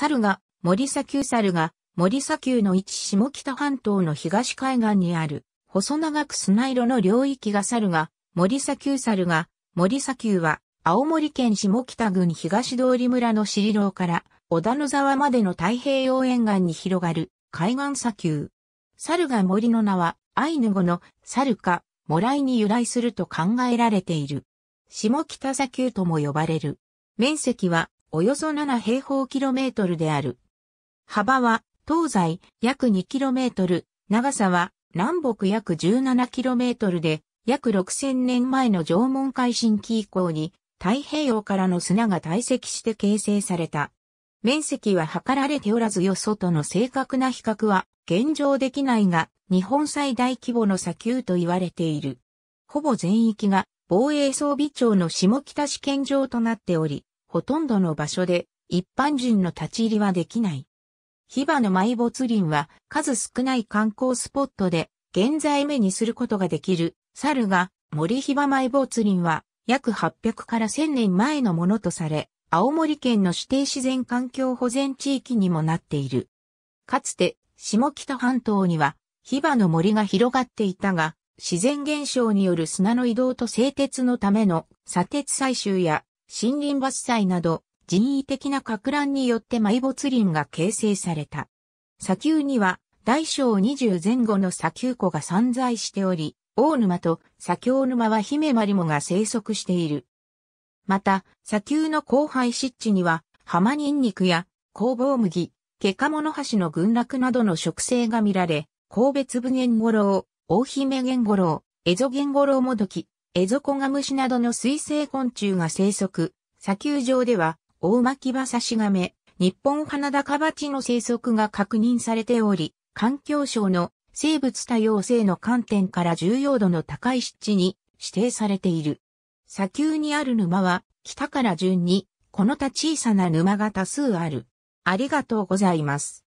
猿が、森砂丘猿が、森砂丘の位置下北半島の東海岸にある、細長く砂色の領域が猿が、森砂丘猿が、森砂丘は、青森県下北郡東通村の尻楼から小田野沢までの太平洋沿岸に広がる海岸砂丘。猿が森の名はアイヌ語の猿か、もらいに由来すると考えられている。下北砂丘とも呼ばれる。面積はおよそ7平方キロメートルである。幅は東西約2キロメートル、長さは南北約17キロメートルで、約6000年前の縄文海進期以降に太平洋からの砂が堆積して形成された。面積は測られておらずよそとの正確な比較は現状できないが、日本最大規模の砂丘と言われている。ほぼ全域が防衛装備庁の下北試験場となっており、ほとんどの場所で一般人の立ち入りはできない。ヒバの埋没林は数少ない観光スポットで現在目にすることができる猿が森ヒバ埋没林は約800から1000年前のものとされ、青森県の指定自然環境保全地域にもなっている。かつて下北半島にはヒバの森が広がっていたが、自然現象による砂の移動と製鉄のための砂鉄採集や森林伐採など人為的な拡乱によって埋没林が形成された。砂丘には大小20前後の砂丘湖が散在しており、大沼と砂丘沼は姫マリモが生息している。また、砂丘の荒廃湿地には、浜ニンニクや工房麦、ケカモノハシの群落などの植生が見られ、神別部ゲンゴロウ、大姫ゲンゴロウ、エゾゲンゴロウもどき、エゾコガムシなどの水生昆虫が生息、砂丘上では、オオマキバサシガメ、日本花高カバチの生息が確認されており、環境省の生物多様性の観点から重要度の高い湿地に指定されている。砂丘にある沼は、北から順に、この他小さな沼が多数ある。ありがとうございます。